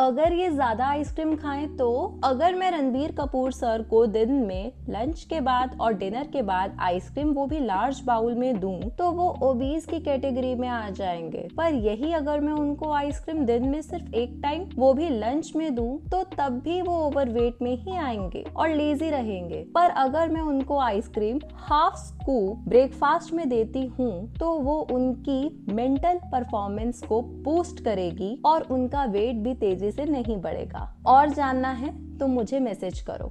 अगर ये ज़्यादा आइसक्रीम खाएं तो अगर मैं रणबीर कपूर सर को दिन में लंच के बाद और डिनर के बाद आइसक्रीम वो भी लार्ज बाउल में दूं तो वो ओबीज की कैटेगरी में आ जाएंगे पर यही अगर मैं उनको आइसक्रीम दिन में सिर्फ एक टाइम वो भी लंच में दूं तो तब भी वो वेट में ही आएंगे और लेजी रहेंगे पर अगर मैं उनको आइसक्रीम हाफ स्कूप ब्रेकफास्ट में देती हूँ तो वो उनकी मेंटल परफॉर्मेंस को बूस्ट करेगी और उनका वेट भी तेजी तेजी से नहीं बढ़ेगा और जानना है तो मुझे मैसेज करो